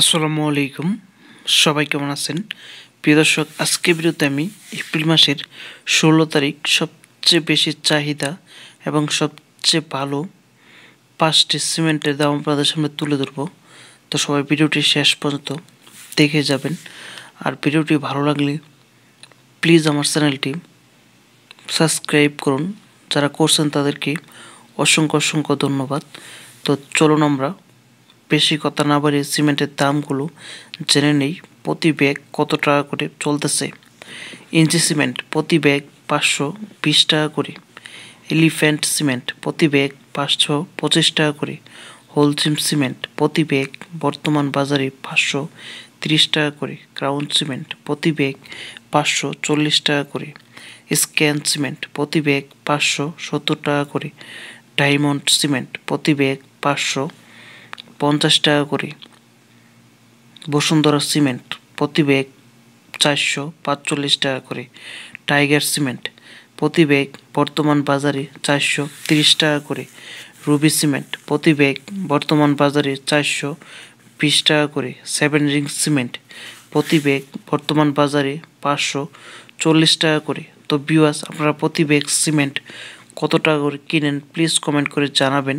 আসসালামু আলাইকুম সবাই কেমন আছেন প্রিয় দর্শক আজকে বিরুদ্ধে আমি এপ্রিল মাসের ষোলো তারিখ সবচেয়ে বেশি চাহিদা এবং সবচেয়ে ভালো পাঁচটি সিমেন্টের দাম আপনাদের সামনে তুলে ধরব তো সবাই ভিডিওটি শেষ পর্যন্ত দেখে যাবেন আর ভিডিওটি ভালো লাগলে প্লিজ আমার চ্যানেলটি সাবস্ক্রাইব করুন যারা করছেন তাদেরকে অসংখ্য অসংখ্য ধন্যবাদ তো চলুন আমরা বেশি কথা না বাড়িয়ে সিমেন্টের দামগুলো জেনে নেই প্রতি ব্যাগ কত টাকা করে চলতেছে ইঞ্জি সিমেন্ট প্রতি ব্যাগ পাঁচশো বিশ টাকা করে এলিফ্যান্ট সিমেন্ট প্রতি ব্যাগ পাঁচশো পঁচিশ টাকা করে হোলসিম সিমেন্ট প্রতি ব্যাগ বর্তমান বাজারে পাঁচশো তিরিশ টাকা করে ক্রাউন সিমেন্ট প্রতি ব্যাগ পাঁচশো চল্লিশ টাকা করে স্ক্যান সিমেন্ট প্রতি ব্যাগ পাঁচশো সত্তর টাকা করে ডায়মন্ড সিমেন্ট প্রতি ব্যাগ পাঁচশো পঞ্চাশ টাকা করে বসুন্ধরা সিমেন্ট প্রতি ব্যাগ চারশো পাঁচচল্লিশ টাকা করে টাইগার সিমেন্ট প্রতি ব্যাগ বর্তমান বাজারে চারশো তিরিশ টাকা করে রুবি সিমেন্ট প্রতি ব্যাগ বর্তমান বাজারে চারশো বিশ টাকা করে সেভেন রিং সিমেন্ট প্রতি ব্যাগ বর্তমান বাজারে পাঁচশো চল্লিশ টাকা করে তো বিওয়াস আপনারা প্রতি ব্যাগ সিমেন্ট কতটা করে কিনেন প্লিজ কমেন্ট করে জানাবেন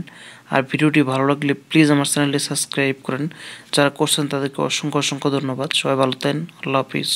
আর ভিডিওটি ভালো লাগলে প্লিজ আমার চ্যানেলে সাবস্ক্রাইব করেন যারা করছেন তাদেরকে অসংখ্য অসংখ্য ধন্যবাদ সবাই ভালো থাকেন আল্লাহ হাফিজ